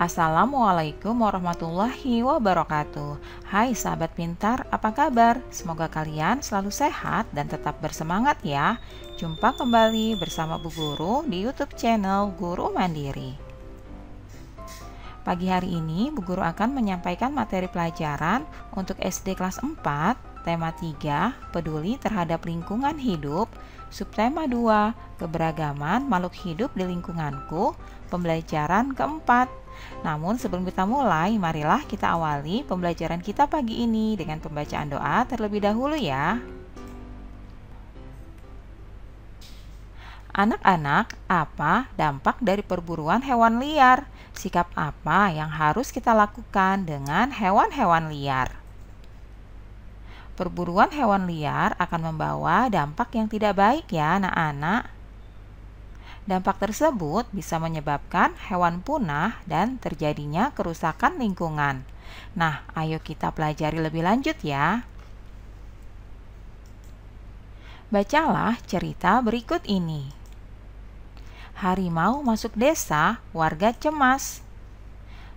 Assalamualaikum warahmatullahi wabarakatuh. Hai sahabat pintar, apa kabar? Semoga kalian selalu sehat dan tetap bersemangat ya. Jumpa kembali bersama Bu Guru di YouTube channel Guru Mandiri. Pagi hari ini, Bu Guru akan menyampaikan materi pelajaran untuk SD kelas 4 Tema 3, peduli terhadap lingkungan hidup. Subtema 2, keberagaman makhluk hidup di lingkunganku. Pembelajaran keempat. Namun sebelum kita mulai, marilah kita awali pembelajaran kita pagi ini dengan pembacaan doa terlebih dahulu ya. Anak-anak, apa dampak dari perburuan hewan liar? Sikap apa yang harus kita lakukan dengan hewan-hewan liar? perburuan hewan liar akan membawa dampak yang tidak baik ya anak-anak. Dampak tersebut bisa menyebabkan hewan punah dan terjadinya kerusakan lingkungan. Nah, ayo kita pelajari lebih lanjut ya. Bacalah cerita berikut ini. Harimau masuk desa, warga cemas.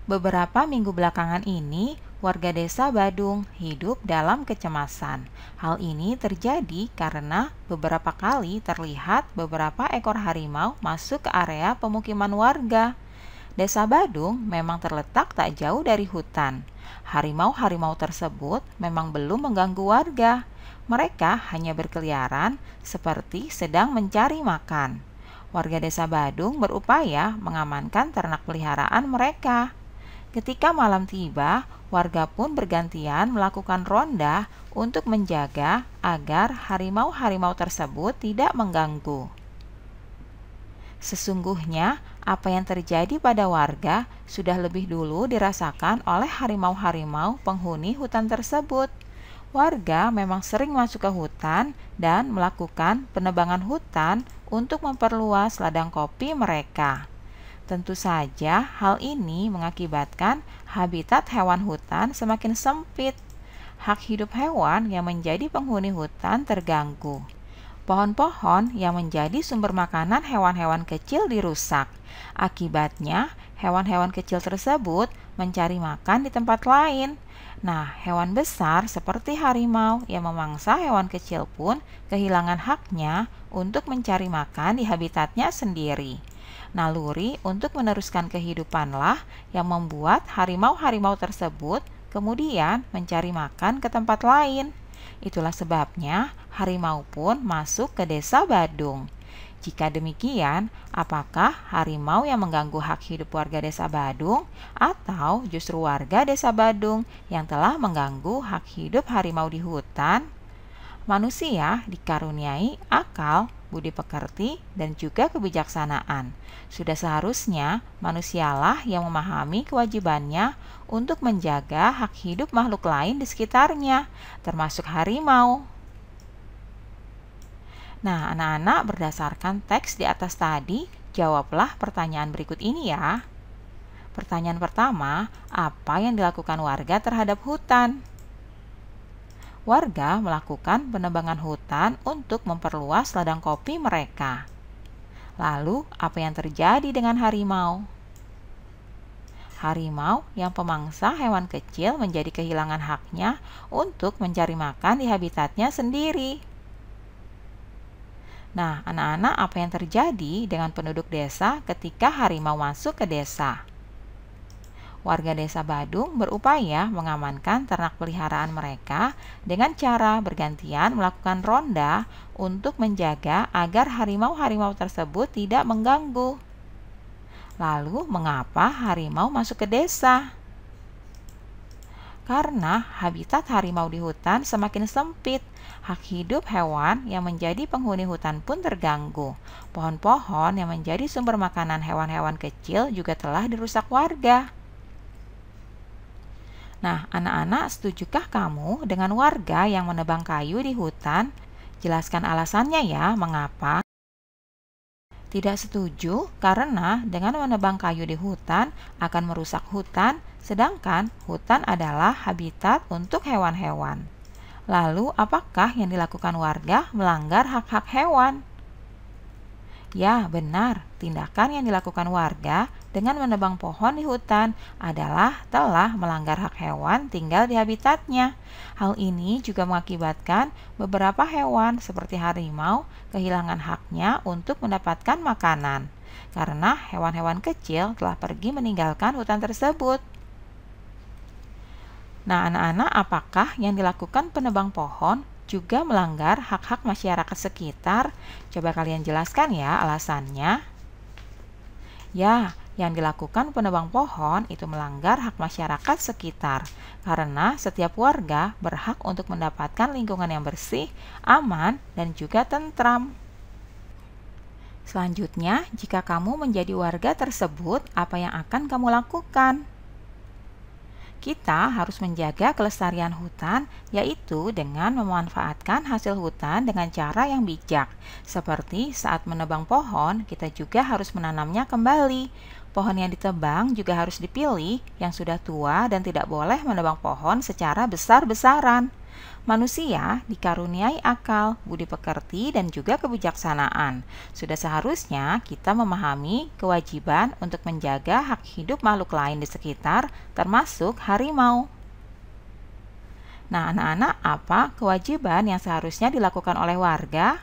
Beberapa minggu belakangan ini, warga desa Badung hidup dalam kecemasan. Hal ini terjadi karena beberapa kali terlihat beberapa ekor harimau masuk ke area pemukiman warga. Desa Badung memang terletak tak jauh dari hutan. Harimau-harimau tersebut memang belum mengganggu warga. Mereka hanya berkeliaran seperti sedang mencari makan. Warga desa Badung berupaya mengamankan ternak peliharaan mereka. Ketika malam tiba, warga pun bergantian melakukan ronda untuk menjaga agar harimau-harimau tersebut tidak mengganggu. Sesungguhnya, apa yang terjadi pada warga sudah lebih dulu dirasakan oleh harimau-harimau penghuni hutan tersebut. Warga memang sering masuk ke hutan dan melakukan penebangan hutan untuk memperluas ladang kopi mereka. Tentu saja, hal ini mengakibatkan habitat hewan hutan semakin sempit. Hak hidup hewan yang menjadi penghuni hutan terganggu. Pohon-pohon yang menjadi sumber makanan hewan-hewan kecil dirusak. Akibatnya, hewan-hewan kecil tersebut mencari makan di tempat lain. Nah, hewan besar seperti harimau yang memangsa hewan kecil pun kehilangan haknya untuk mencari makan di habitatnya sendiri. Naluri untuk meneruskan kehidupanlah yang membuat harimau-harimau tersebut kemudian mencari makan ke tempat lain. Itulah sebabnya harimau pun masuk ke desa Badung. Jika demikian, apakah harimau yang mengganggu hak hidup warga desa Badung atau justru warga desa Badung yang telah mengganggu hak hidup harimau di hutan? Manusia dikaruniai akal, budi pekerti, dan juga kebijaksanaan. Sudah seharusnya manusialah yang memahami kewajibannya untuk menjaga hak hidup makhluk lain di sekitarnya, termasuk harimau. Nah, anak-anak berdasarkan teks di atas tadi, jawablah pertanyaan berikut ini ya. Pertanyaan pertama, apa yang dilakukan warga terhadap hutan? warga melakukan penebangan hutan untuk memperluas ladang kopi mereka. Lalu, apa yang terjadi dengan harimau? Harimau yang pemangsa hewan kecil menjadi kehilangan haknya untuk mencari makan di habitatnya sendiri. Nah, anak-anak, apa yang terjadi dengan penduduk desa ketika harimau masuk ke desa? warga desa Badung berupaya mengamankan ternak peliharaan mereka dengan cara bergantian melakukan ronda untuk menjaga agar harimau-harimau tersebut tidak mengganggu. Lalu, mengapa harimau masuk ke desa? Karena habitat harimau di hutan semakin sempit, hak hidup hewan yang menjadi penghuni hutan pun terganggu. Pohon-pohon yang menjadi sumber makanan hewan-hewan kecil juga telah dirusak warga. Nah, anak-anak, setujukah kamu dengan warga yang menebang kayu di hutan? Jelaskan alasannya ya, mengapa? Tidak setuju karena dengan menebang kayu di hutan akan merusak hutan, sedangkan hutan adalah habitat untuk hewan-hewan. Lalu, apakah yang dilakukan warga melanggar hak-hak hewan? Ya, benar. Tindakan yang dilakukan warga dengan menebang pohon di hutan adalah telah melanggar hak hewan tinggal di habitatnya. Hal ini juga mengakibatkan beberapa hewan seperti harimau kehilangan haknya untuk mendapatkan makanan karena hewan-hewan kecil telah pergi meninggalkan hutan tersebut. Nah, anak-anak, apakah yang dilakukan penebang pohon juga melanggar hak-hak masyarakat sekitar. Coba kalian jelaskan ya alasannya. Ya, yang dilakukan penebang pohon itu melanggar hak masyarakat sekitar karena setiap warga berhak untuk mendapatkan lingkungan yang bersih, aman, dan juga tentram. Selanjutnya, jika kamu menjadi warga tersebut, apa yang akan kamu lakukan? Kita harus menjaga kelestarian hutan, yaitu dengan memanfaatkan hasil hutan dengan cara yang bijak. Seperti saat menebang pohon, kita juga harus menanamnya kembali. Pohon yang ditebang juga harus dipilih yang sudah tua dan tidak boleh menebang pohon secara besar-besaran. Manusia dikaruniai akal, budi pekerti, dan juga kebijaksanaan. Sudah seharusnya kita memahami kewajiban untuk menjaga hak hidup makhluk lain di sekitar, termasuk harimau. Nah, anak-anak, apa kewajiban yang seharusnya dilakukan oleh warga?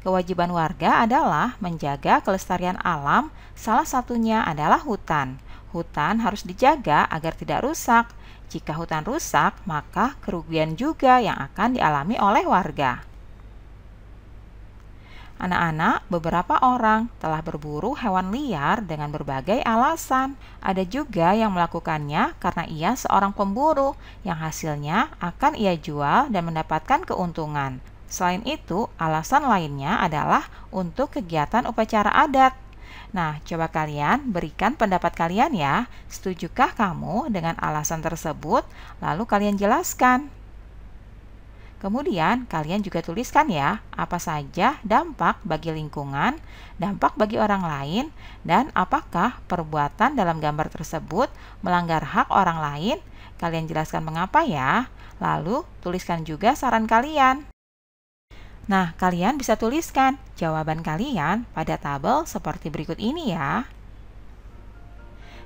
Kewajiban warga adalah menjaga kelestarian alam, salah satunya adalah hutan. Hutan harus dijaga agar tidak rusak, jika hutan rusak, maka kerugian juga yang akan dialami oleh warga. Anak-anak, beberapa orang telah berburu hewan liar dengan berbagai alasan. Ada juga yang melakukannya karena ia seorang pemburu yang hasilnya akan ia jual dan mendapatkan keuntungan. Selain itu, alasan lainnya adalah untuk kegiatan upacara adat. Nah, coba kalian berikan pendapat kalian ya. Setujukah kamu dengan alasan tersebut? Lalu kalian jelaskan. Kemudian, kalian juga tuliskan ya apa saja dampak bagi lingkungan, dampak bagi orang lain, dan apakah perbuatan dalam gambar tersebut melanggar hak orang lain. Kalian jelaskan mengapa ya, lalu tuliskan juga saran kalian. Nah, kalian bisa tuliskan jawaban kalian pada tabel seperti berikut ini ya.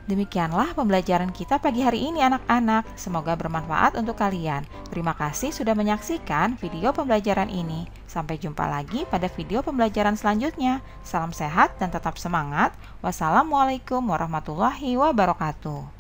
Demikianlah pembelajaran kita pagi hari ini anak-anak. Semoga bermanfaat untuk kalian. Terima kasih sudah menyaksikan video pembelajaran ini. Sampai jumpa lagi pada video pembelajaran selanjutnya. Salam sehat dan tetap semangat. Wassalamualaikum warahmatullahi wabarakatuh.